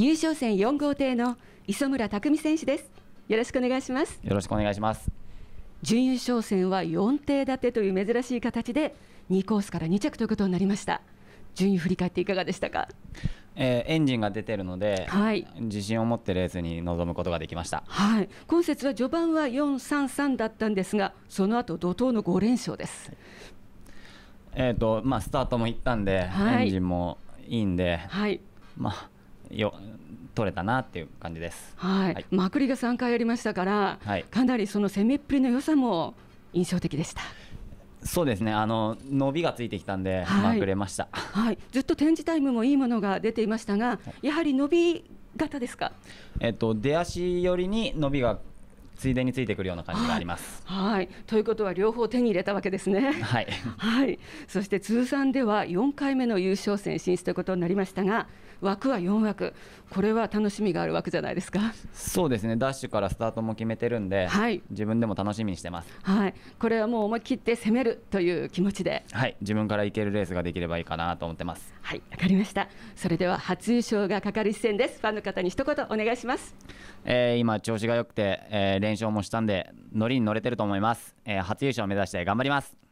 優勝戦4号艇の磯村匠海選手ですよろしくお願いしますよろしくお願いします準優勝戦は4艇立てという珍しい形で2コースから2着ということになりました順位振り返っていかがでしたか、えー、エンジンが出てるので、はい、自信を持ってレースに臨むことができました、はい、今節は序盤は433だったんですがその後怒涛の5連勝です、はい、えーとまあ、スタートもいったんで、はい、エンジンもいいんで、はいまあ、よ取れたなっていう感じです。はい。はい、まくりが3回ありましたから、はい、かなりその攻めっぷりの良さも印象的でした。そうですね。あの伸びがついてきたんで、はい、まくれました。はい。ずっと展示タイムもいいものが出ていましたが、やはり伸び型ですか。えっと出足寄りに伸びがついでについてくるような感じがあります。はい、ということは両方手に入れたわけですね。はい、はい、そして通算では4回目の優勝戦進出ということになりましたが枠は4枠これは楽しみがある枠じゃないですかそうですねダッシュからスタートも決めてるんで、はい、自分でも楽しみにしてます、はい、これはもう思い切って攻めるという気持ちで、はい、自分から行けるレースができればいいかなと思ってますはいわかりましたそれでは初優勝がかかる一戦ですファンの方に一言お願いします、えー、今調子が良くて、えー練習もしたんで、乗りに乗れてると思います。えー、初優勝を目指して頑張ります。